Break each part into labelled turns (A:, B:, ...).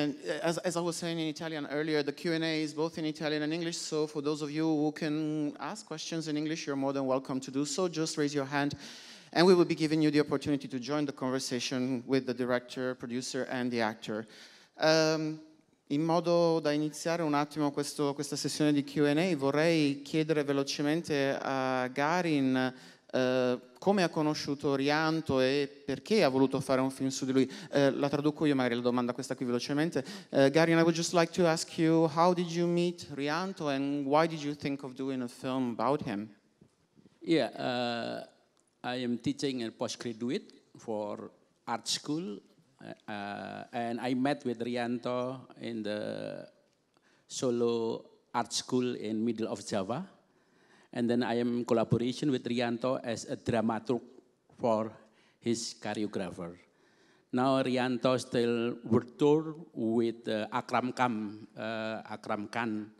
A: And uh, as, as I was saying in Italian earlier, the Q&A is both in Italian and English, so for those of you who can ask questions in English, you're more than welcome to do so. Just raise your hand, and we will be giving you the opportunity to join the conversation with the director, producer, and the actor. Um, in modo da iniziare un attimo questo, questa sessione di Q&A, vorrei chiedere velocemente a Garin Eh, come ha conosciuto Rianto e perché ha voluto fare un film su di lui. Eh, la traduco io magari la domanda questa qui velocemente. Uh, Gary, I would just like to ask you how did you meet Rianto and why did you think of doing a film about him? Yeah, uh, I
B: am teaching a postgraduate for art school uh, uh, and I met with Rianto in the Solo Art School in middle of Java. And then I am in collaboration with Rianto as a dramaturg for his choreographer. Now Rianto still work tour with uh, Akram Kam, uh, Akram Khan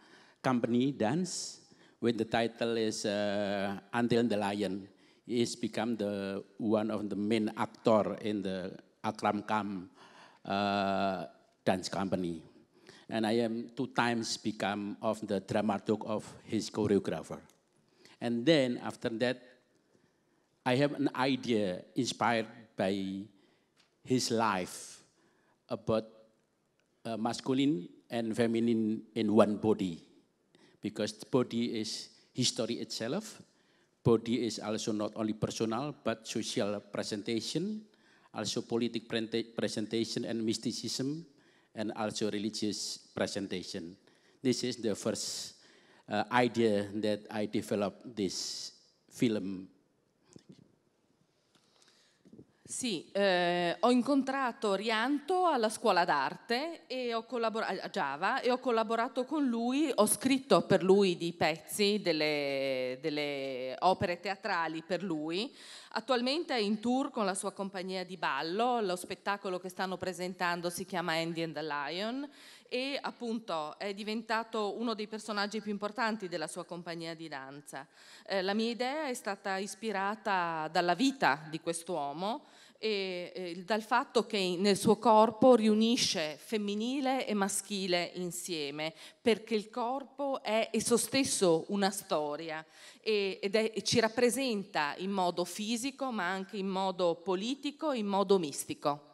B: company dance with the title is uh, Until the Lion. He has become the one of the main actor in the Akram Kam uh, dance company. And I am two times become of the dramaturg of his choreographer. And then after that, I have an idea inspired by his life about uh, masculine and feminine in one body. Because body is history itself. Body is also not only personal, but social presentation, also political presentation and mysticism, and also religious presentation. This is the first uh, idea that I developed this film.
C: Sì, eh, ho incontrato Rianto alla scuola d'arte a Java e ho collaborato con lui, ho scritto per lui dei pezzi, delle, delle opere teatrali per lui. Attualmente è in tour con la sua compagnia di ballo, lo spettacolo che stanno presentando si chiama Andy and the Lion e appunto è diventato uno dei personaggi più importanti della sua compagnia di danza. Eh, la mia idea è stata ispirata dalla vita di quest'uomo e eh, dal fatto che nel suo corpo riunisce femminile e maschile insieme, perché il corpo è esso stesso una storia e, ed è, e ci rappresenta in modo fisico ma anche in modo politico, in modo mistico.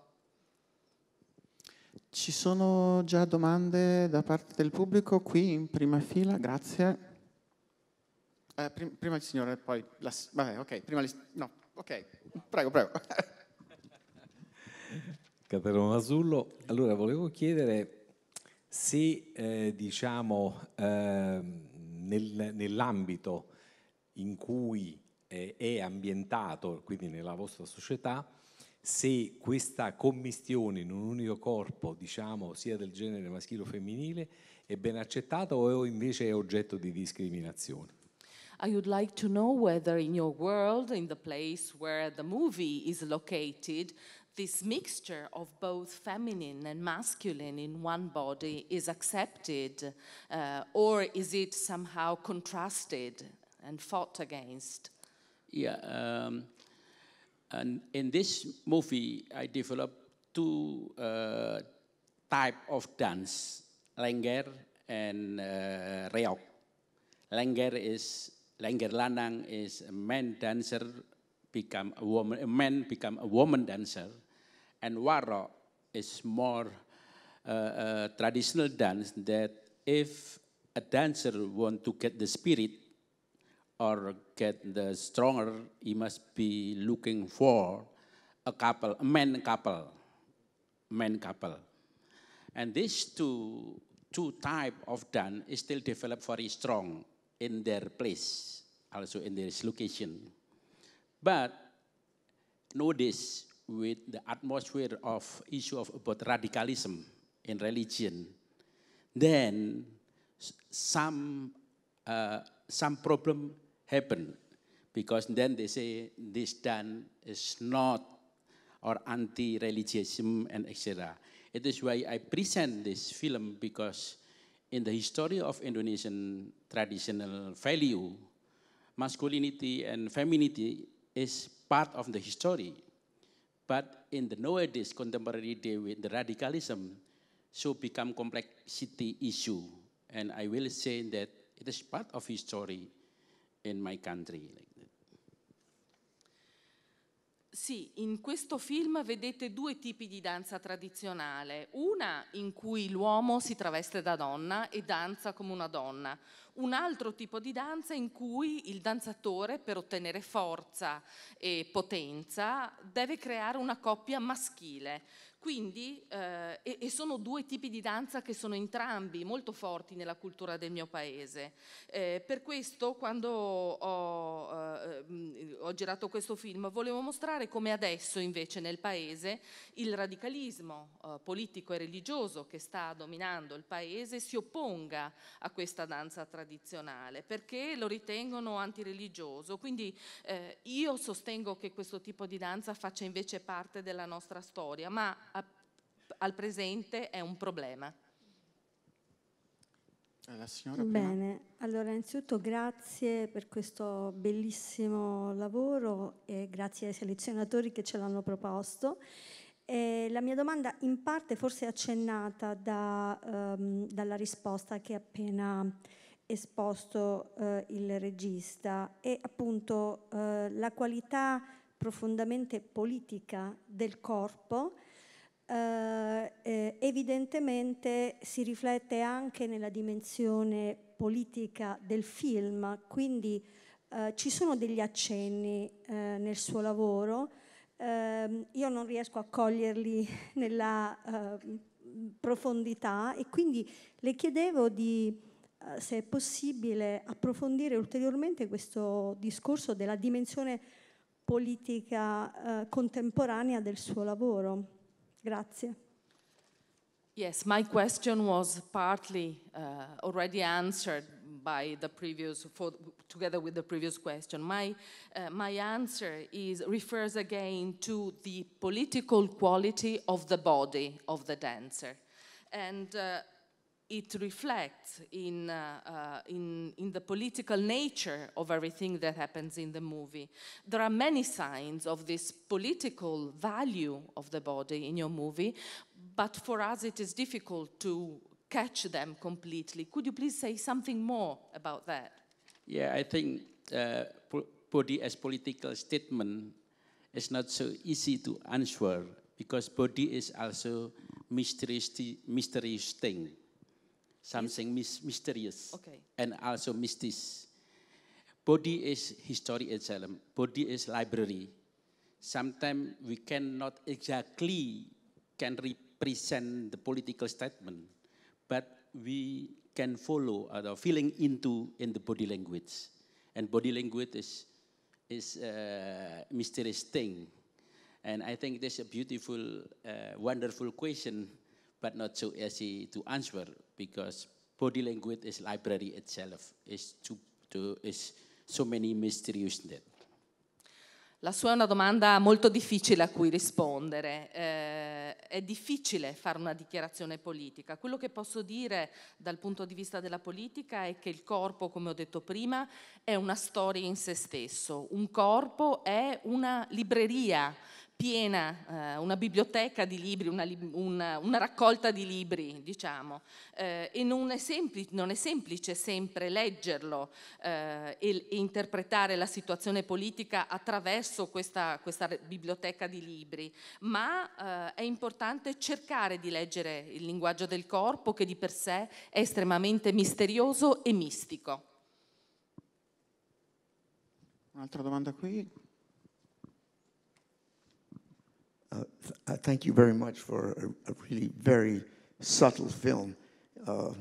A: Ci sono già domande da parte del pubblico qui in prima fila, grazie. Eh, prim- prima il signore, poi... La, vabbè, ok, prima... Li, no, ok, prego, prego.
D: Caterino Masullo, allora volevo chiedere se eh, diciamo
A: eh,
B: nel, nell'ambito in cui eh, è ambientato, quindi nella vostra società, se questa commistione in un unico corpo, diciamo, sia del genere maschile o femminile, è ben accettata o invece è oggetto di
C: discriminazione. I would like to know whether in your world, in the place where the movie is located, this mixture of both feminine and masculine in one body is accepted, uh, or is it somehow contrasted and fought against?
B: Yeah, um, And in this movie, I developed two uh, type of dance, lengger and uh, reok. Lengger is lengger lanang is a man dancer become a woman, a man become a woman dancer, and waro is more uh, uh, traditional dance that if a dancer want to get the spirit or get the stronger, he must be looking for a couple, a man couple, man couple. And these two, two type of dan is still developed very strong in their place, also in their location. But nowadays, with the atmosphere of issue of about radicalism in religion, then some uh, some problem happen because then they say this done is not or anti religiousism and etc. It is why I present this film because in the history of Indonesian traditional value, masculinity and femininity is part of the history. But in the nowadays contemporary day with the radicalism, so become complexity issue. And I will say that it is part of history in my country.
C: Sì, in questo film vedete due tipi di danza tradizionale, una in cui l'uomo si traveste da donna e danza come una donna, un altro tipo di danza in cui il danzatore per ottenere forza e potenza deve creare una coppia maschile quindi, eh, e, e, sono due tipi di danza che sono entrambi molto forti nella cultura del mio paese. Eh, per questo, quando ho, eh, mm, ho, girato questo film, volevo mostrare come adesso invece nel paese il radicalismo eh, politico e religioso che sta dominando il paese si opponga a questa danza tradizionale, perché lo ritengono antireligioso. Quindi eh, io sostengo che questo tipo di danza faccia invece parte della nostra storia, ma al presente è un problema. Eh, Bene, allora
D: innanzitutto grazie per questo bellissimo lavoro e grazie ai selezionatori che ce l'hanno proposto. E la mia domanda in parte forse è accennata da, um, dalla risposta che ha appena esposto uh, il regista e appunto uh, la qualità profondamente politica del corpo eh, eh, evidentemente si riflette anche nella dimensione politica del film, quindi eh, ci sono degli accenni eh, nel suo lavoro, ehm, io non riesco a coglierli nella eh, profondità e quindi le chiedevo di eh, se è possibile approfondire ulteriormente questo discorso della dimensione politica contemporanea del suo lavoro. Grazie.
C: Yes, my question was partly uh, already answered by the previous, for, together with the previous question. My, uh, my answer is refers again to the political quality of the body of the dancer. And uh, it reflects in, uh, uh, in, in, the political nature of everything that happens in the movie. There are many signs of this political value of the body in your movie, but for us it is difficult to catch them completely. Could you please say something more about that?
B: Yeah, I think uh, body as political statement is not so easy to answer because body is also mysterious, mysterious thing something mis mysterious okay. and also mystic. Body is history itself. Body is library. Sometimes we cannot exactly can represent the political statement, but we can follow uh, the feeling into in the body language. And body language is, is a mysterious thing. And I think that's a beautiful, uh, wonderful question but not so easy to answer because body language is library itself. Is too, too, is so many mysteries that.
C: La sua è una domanda molto difficile a cui rispondere. Eh, è difficile fare una dichiarazione politica. Quello che posso dire dal punto di vista della politica è che il corpo, come ho detto prima, è una storia in se stesso. Un corpo è una libreria piena, eh, una biblioteca di libri, una, una, una raccolta di libri, diciamo, eh, e non è, semplice, non è, semplice sempre leggerlo eh, e, e, interpretare la situazione politica attraverso questa, questa biblioteca di libri, ma eh, è importante cercare di leggere il linguaggio del corpo che di per sé è estremamente misterioso e mistico.
A: Un'altra domanda qui?
E: Uh, th uh, thank you very much for a, a really very subtle film. Um,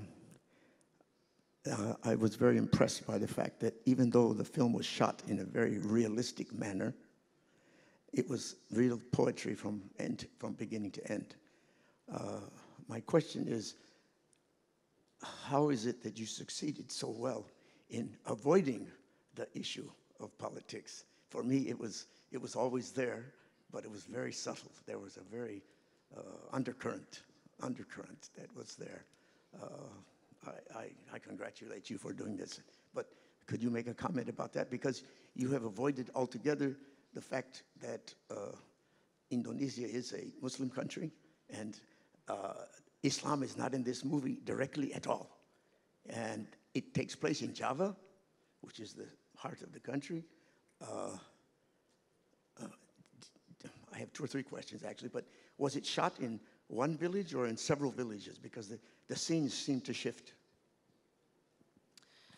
E: uh, I was very impressed by the fact that even though the film was shot in a very realistic manner, it was real poetry from end, from beginning to end. Uh, my question is, how is it that you succeeded so well in avoiding the issue of politics? For me, it was, it was always there but it was very subtle. There was a very uh, undercurrent, undercurrent that was there. Uh, I, I, I congratulate you for doing this. But could you make a comment about that? Because you have avoided altogether the fact that uh, Indonesia is a Muslim country and uh, Islam is not in this movie directly at all. And it takes place in Java, which is the heart of the country. Uh, I have two or three questions actually, but was it shot in one village or in several villages? Because the, the scenes seem to shift.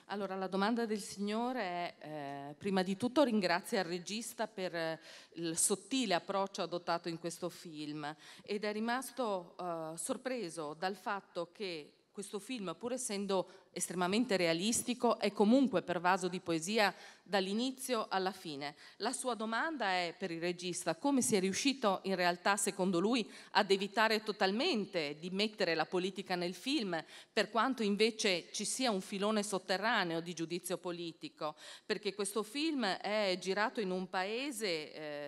C: Allora, la domanda del signore è, eh, prima di tutto ringrazia il regista per eh, il sottile approccio adottato in questo film ed è rimasto eh, sorpreso dal fatto che questo film, pur essendo estremamente realistico, è comunque pervaso di poesia dall'inizio alla fine. La sua domanda è per il regista come si è riuscito in realtà, secondo lui, ad evitare totalmente di mettere la politica nel film, per quanto invece ci sia un filone sotterraneo di giudizio politico, perché questo film è girato in un paese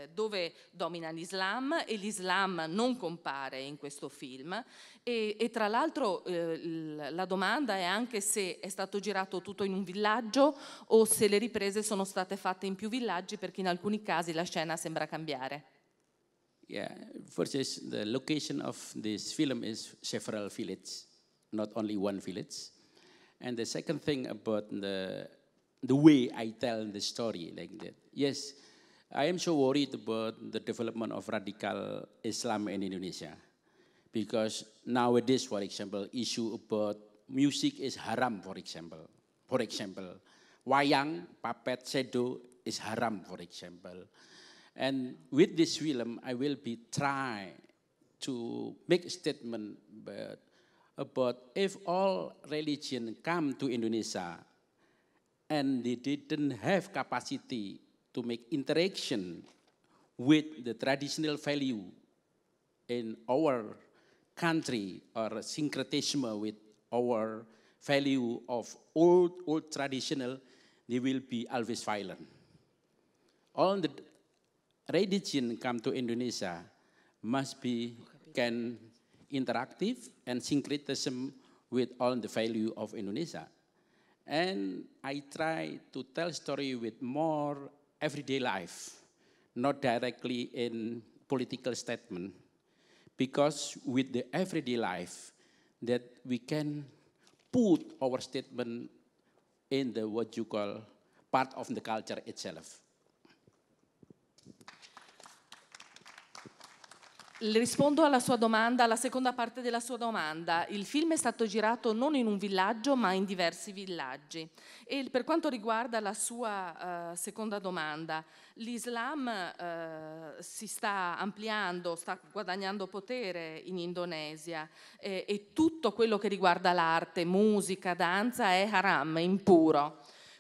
C: eh, dove domina l'Islam e l'Islam non compare in questo film e, e tra l'altro eh, la domanda è anche se se è stato girato tutto in un villaggio o se le riprese sono state fatte in più villaggi perché in alcuni casi la scena sembra cambiare.
B: Yeah, forse the location of this film is several villages, not only one village. And the second thing about the, the way I tell the story like that. Yes, I am so worried about the development of radical Islam in Indonesia. Because nowadays, for example, issue about music is haram, for example. For example, wayang, puppet, sedo is haram, for example. And with this film, I will be trying to make a statement but about if all religion come to Indonesia and they didn't have capacity to make interaction with the traditional value in our country or syncretism with our value of old, old traditional, they will be always violent. All the religion come to Indonesia must be can interactive and syncretism with all the value of Indonesia. And I try to tell story with more everyday life, not directly in political statement, because with the everyday life, that we can put our statement in the what you call part of the culture itself.
C: Le rispondo alla sua domanda, alla seconda parte della sua domanda. Il film è stato girato non in un villaggio ma in diversi villaggi. E per quanto riguarda la sua uh, seconda domanda, l'Islam uh, si sta ampliando, sta guadagnando potere in Indonesia eh, e tutto quello che riguarda l'arte, musica, danza è haram, è impuro.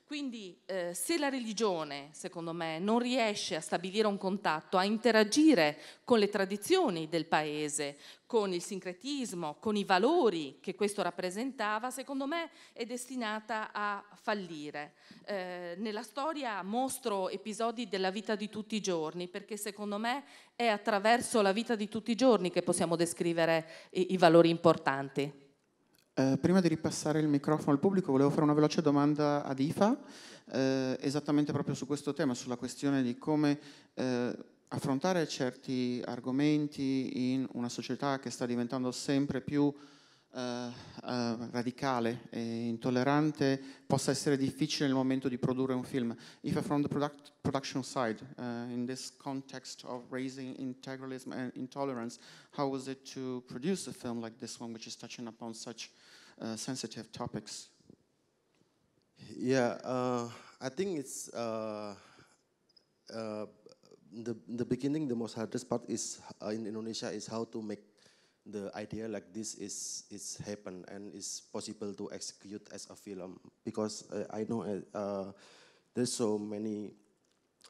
C: Quindi eh, se la religione, secondo me, non riesce a stabilire un contatto, a interagire con le tradizioni del paese, con il sincretismo, con i valori che questo rappresentava, secondo me è destinata a fallire. Eh, nella storia mostro episodi della vita di tutti i giorni, perché secondo me è attraverso la vita di tutti i giorni che possiamo descrivere i, i valori importanti.
A: Eh, prima di ripassare il microfono al pubblico volevo fare una veloce domanda ad IFA, eh, esattamente proprio su questo tema, sulla questione di come eh, affrontare certi argomenti in una società che sta diventando sempre più eh, eh, radicale e intollerante possa essere difficile nel momento di produrre un film. IFA from the product, production side, uh, in this context of raising integralism and intolerance, how was it to produce a film like this one which is touching upon such uh, sensitive topics? Yeah,
F: uh, I think it's uh, uh the the beginning. The most hardest part is uh, in Indonesia is how to make the idea like this is is happen and is possible to execute as a film because uh, I know there's so many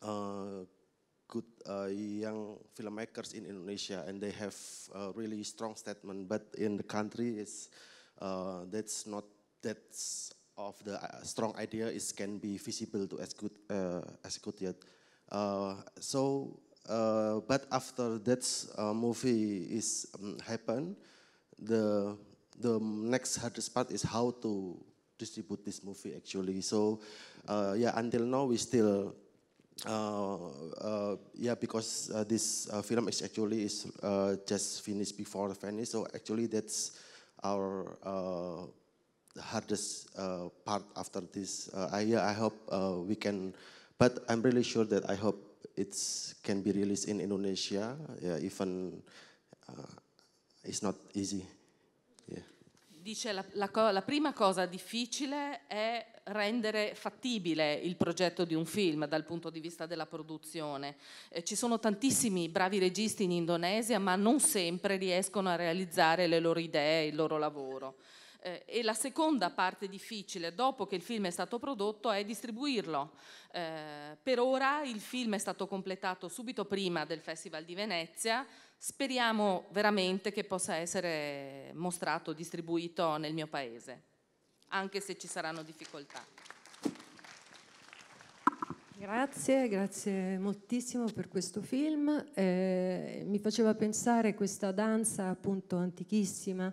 F: good uh, young filmmakers in Indonesia, and they have a really strong statement. But in the country, it's uh, that's not that's of the uh, strong idea is can be visible to execute uh, Uh, so, uh, but after that uh, movie is um, happen, the the next hardest part is how to distribute this movie actually. So, uh, yeah, until now we still. yeah, because this film is actually is just finished before Venice, so actually that's our uh, hardest uh, part after this. Uh, I, yeah, I hope uh, we can, but I'm really sure that I hope it can be released in Indonesia, yeah, even uh, it's not easy. Yeah.
C: Dice la, la, la prima cosa difficile è rendere fattibile il progetto di un film dal punto di vista della produzione. Eh, ci sono tantissimi bravi registi in Indonesia, ma non sempre riescono a realizzare le loro idee, il loro lavoro. Eh, e la seconda parte difficile, dopo che il film è stato prodotto, è distribuirlo. Eh, per ora il film è stato completato subito prima del Festival di Venezia, speriamo veramente che possa essere mostrato, distribuito nel mio paese anche se ci saranno difficoltà. Grazie, grazie moltissimo per questo film. Eh, mi faceva pensare questa danza appunto antichissima,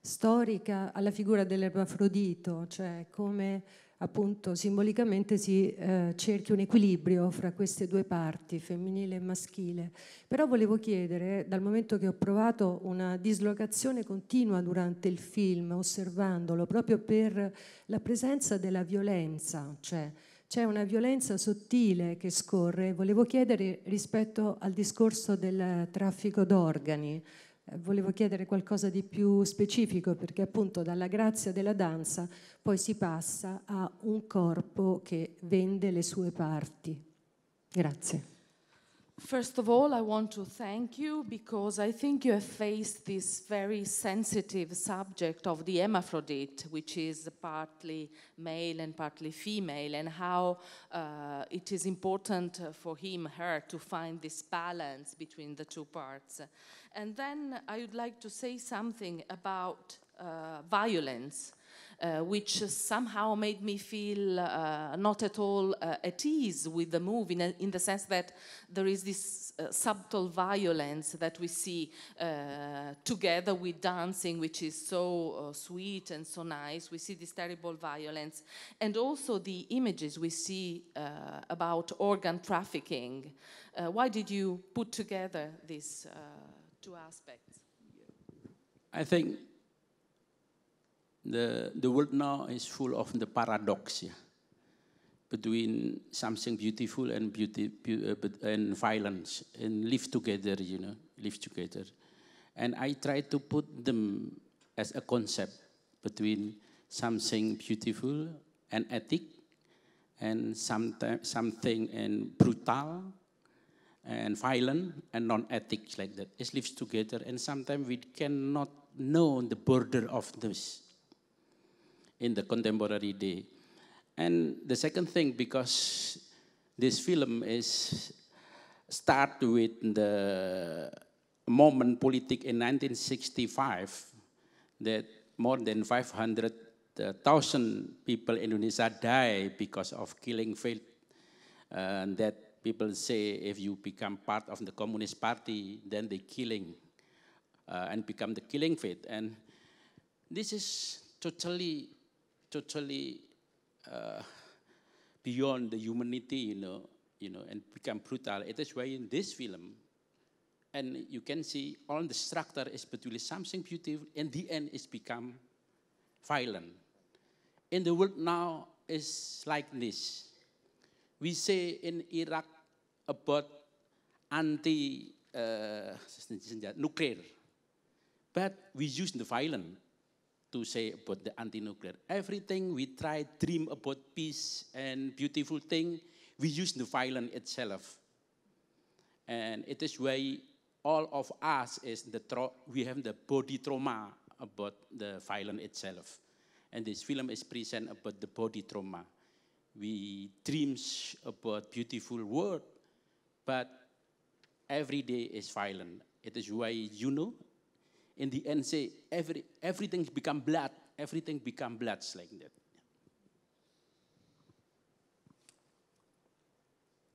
C: storica, alla figura dell'erbafrodito, cioè come appunto simbolicamente si eh, cerchi un equilibrio fra queste due parti, femminile e maschile. Però volevo chiedere, dal momento che ho provato una dislocazione continua durante il film, osservandolo, proprio per la presenza della violenza, cioè c'è una violenza sottile che scorre, volevo chiedere rispetto al discorso del traffico d'organi, eh, volevo chiedere qualcosa di più specifico perché appunto dalla grazia della danza poi si passa a un corpo che vende le sue parti. Grazie. First of all, I want to thank you because I think you have faced this very sensitive subject of the hermaphrodite, which is partly male and partly female, and how uh, it is important for him, her, to find this balance between the two parts. And then I would like to say something about uh, violence uh, which somehow made me feel uh, not at all uh, at ease with the move, in, a, in the sense that there is this subtle violence that we see together with dancing, which is so sweet and so nice. We see this terrible violence, and also the images we see about organ trafficking. why did you put together these two aspects?
B: I think the, the world now is full of the paradox yeah, between something beautiful and, beauty, be, uh, and violence and live together, you know, live together. And I try to put them as a concept between something beautiful and ethic and sometime, something and brutal and violent and non-ethics like that. It lives together and sometimes we cannot know the border of this in the contemporary day. And the second thing, because this film is start with the moment politic in 1965 that more than 500,000 people in Indonesia die because of killing faith. And that people say if you become part of the Communist Party, then they killing uh, and become the killing faith. And this is totally totally uh, beyond the humanity, you know, you know, and become brutal. It is why in this film, and you can see all the structure is between something beautiful, and the end is become violent. In the world now is like this. We say in Iraq about anti uh, nuclear, but we use the violence to say about the anti-nuclear. Everything we try dream about peace and beautiful thing, we use the violence itself. And it is why all of us is the we have the body trauma about the violence itself. And this film is present about the body trauma. We dreams about beautiful world, but every day is violent. It is why you know in the end say every, everything become blood, everything become bloods like that.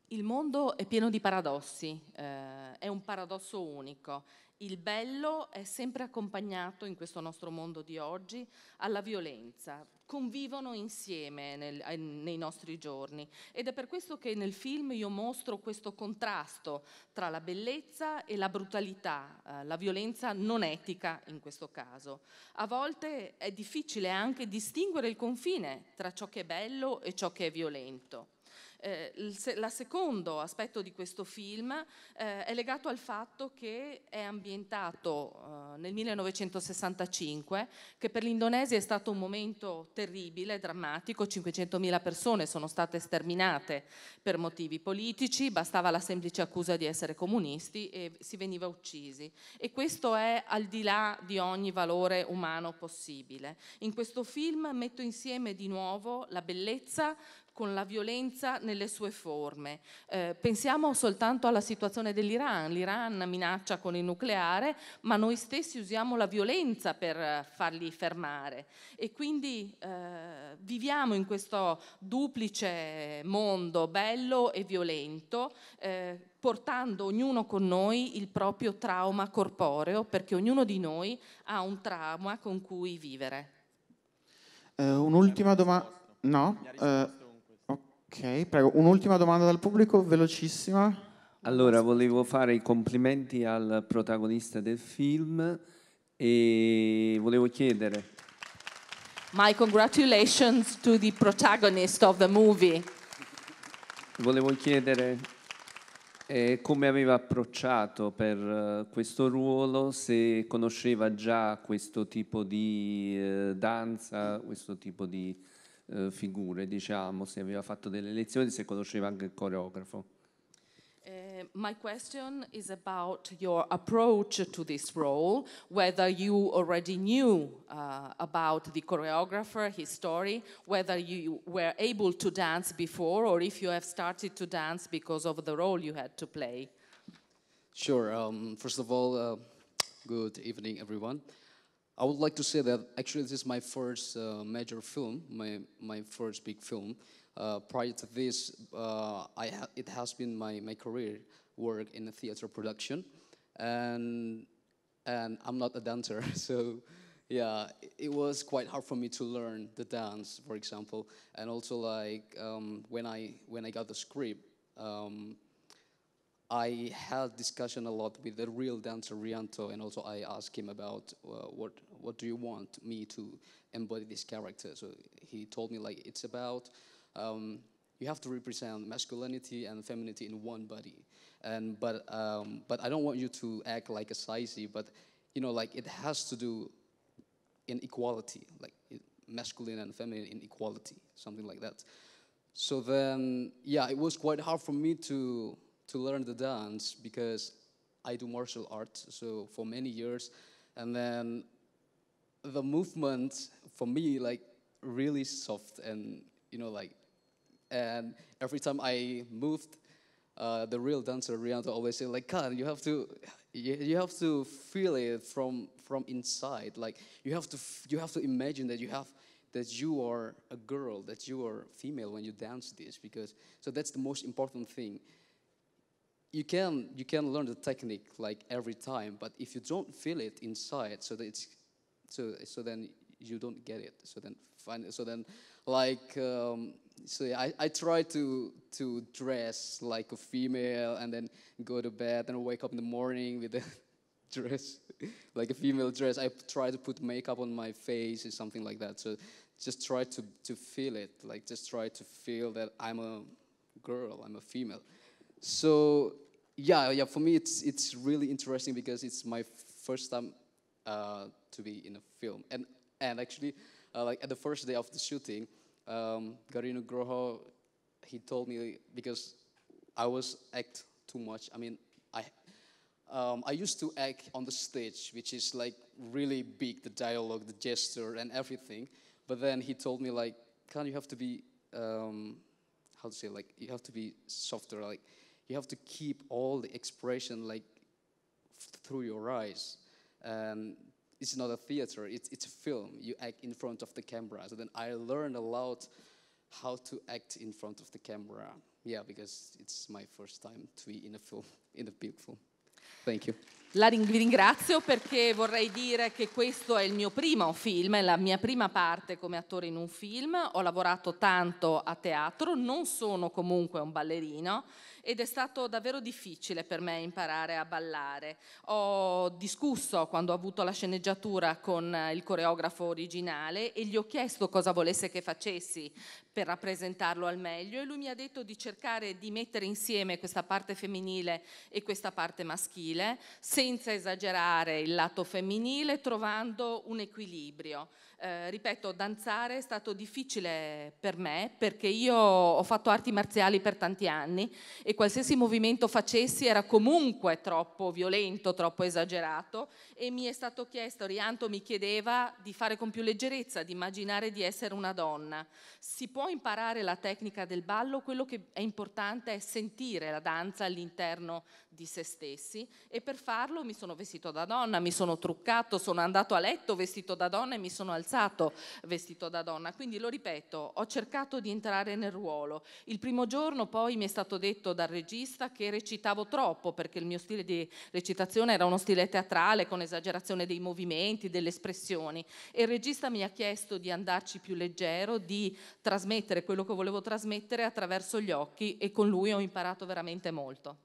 C: Il mondo è pieno di paradossi, eh, è un paradosso unico. Il bello è sempre accompagnato in questo nostro mondo di oggi alla violenza, convivono insieme nel, nei nostri giorni ed è per questo che nel film io mostro questo contrasto tra la bellezza e la brutalità, eh, la violenza non etica in questo caso. A volte è difficile anche distinguere il confine tra ciò che è bello e ciò che è violento. Eh, il la secondo aspetto di questo film eh, è legato al fatto che è ambientato eh, nel 1965, che per l'Indonesia è stato un momento terribile, drammatico, 500.000 persone sono state sterminate per motivi politici, bastava la semplice accusa di essere comunisti e si veniva uccisi. E questo è al di là di ogni valore umano possibile. In questo film metto insieme di nuovo la bellezza con la violenza nelle sue forme. Eh, pensiamo soltanto alla situazione dell'Iran, l'Iran minaccia con il nucleare, ma noi stessi usiamo la violenza per farli fermare e quindi eh, viviamo in questo duplice mondo bello e violento. Eh, portando ognuno con noi il proprio trauma corporeo, perché ognuno di noi ha un trauma con cui vivere.
A: Eh, un'ultima domanda. No, eh, Ok, prego, un'ultima domanda dal pubblico, velocissima.
D: Allora, volevo fare i complimenti al protagonista del film e volevo chiedere.
C: My congratulations to the protagonist of the movie.
D: Volevo chiedere eh, come aveva approcciato per uh, questo ruolo, se conosceva già questo tipo di uh, danza, questo tipo di eh, figure, diciamo, se aveva fatto delle lezioni, se conosceva anche il coreografo.
C: Uh, my question is about your approach to this role, whether you already knew uh, about the choreographer, his story, whether you were able to dance before, or if you have started to dance because of the role you had to play.
G: Sure. Um, first of all, uh, good evening, everyone. I would like to say that actually this is my first uh, major film, my, my first big film. Uh, prior to this, uh, I ha it has been my, my career work in the theater production, and and I'm not a dancer, so yeah, it, it was quite hard for me to learn the dance, for example, and also like um, when I when I got the script, um, I had discussion a lot with the real dancer Rianto, and also I asked him about uh, what what do you want me to embody this character. So he told me like it's about um, you have to represent masculinity and femininity in one body, and but um, but I don't want you to act like a sizey, but you know like it has to do in equality, like masculine and feminine in equality, something like that. So then yeah, it was quite hard for me to to learn the dance because I do martial arts, so for many years. And then the movement for me, like really soft and, you know, like, and every time I moved, uh, the real dancer Rihanna always say like, "God, you have to, you, you have to feel it from from inside. Like you have to, you have to imagine that you have that you are a girl, that you are female when you dance this. Because so that's the most important thing you can you can learn the technique like every time, but if you don't feel it inside, so that it's so so then you don't get it. So then find so then like um, so yeah, I, I try to to dress like a female and then go to bed and wake up in the morning with a dress like a female dress. I try to put makeup on my face or something like that. So just try to to feel it. Like just try to feel that I'm a girl. I'm a female. So yeah, yeah. For me, it's it's really interesting because it's my first time uh, to be in a film, and and actually, uh, like at the first day of the shooting, um, Garino Groho, he told me because I was act too much. I mean, I um, I used to act on the stage, which is like really big, the dialogue, the gesture, and everything. But then he told me like, can you have to be um, how to say like you have to be softer, like you have to keep all the expression like through your eyes. Um, it's not a theater, it's, it's a film. You act in front of the camera. So then I learned a lot how to act in front of the camera. Yeah, because it's my first time to be in a film, in a big film. Thank you.
C: La ring- vi ringrazio perché vorrei dire che questo è il mio primo film, è la mia prima parte come attore in un film. Ho lavorato tanto a teatro, non sono comunque un ballerino ed è stato davvero difficile per me imparare a ballare. Ho discusso quando ho avuto la sceneggiatura con il coreografo originale e gli ho chiesto cosa volesse che facessi per rappresentarlo al meglio e lui mi ha detto di cercare di mettere insieme questa parte femminile e questa parte maschile senza esagerare il lato femminile, trovando un equilibrio. Eh, ripeto, danzare è stato difficile per me perché io ho fatto arti marziali per tanti anni e qualsiasi movimento facessi era comunque troppo violento, troppo esagerato e mi è stato chiesto, Rianto mi chiedeva di fare con più leggerezza, di immaginare di essere una donna. Si può imparare la tecnica del ballo, quello che è importante è sentire la danza all'interno di se stessi e per farlo mi sono vestito da donna, mi sono truccato, sono andato a letto vestito da donna e mi sono alzato ammazzato vestito da donna. Quindi lo ripeto, ho cercato di entrare nel ruolo. Il primo giorno poi mi è stato detto dal regista che recitavo troppo perché il mio stile di recitazione era uno stile teatrale con esagerazione dei movimenti, delle espressioni e il regista mi ha chiesto di andarci più leggero, di trasmettere quello che volevo trasmettere attraverso gli occhi e con lui ho imparato veramente molto.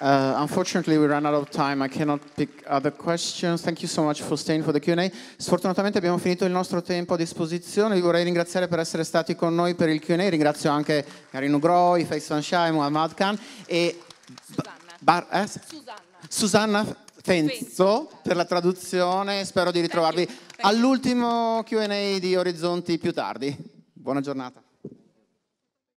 A: Uh, unfortunately, we ran out of time. I cannot pick other questions. Thank you so much for staying for the Q&A. Sfortunatamente abbiamo finito il nostro tempo a disposizione. Vi vorrei ringraziare per essere stati con noi per il Q&A. Ringrazio anche Karino Groi, Face Sunshine, Muhammad Khan e Susanna, Bar- eh? Susanna. Susanna Fenzo per la traduzione. Spero di ritrovarvi all'ultimo Q&A di Orizzonti più tardi. Buona giornata.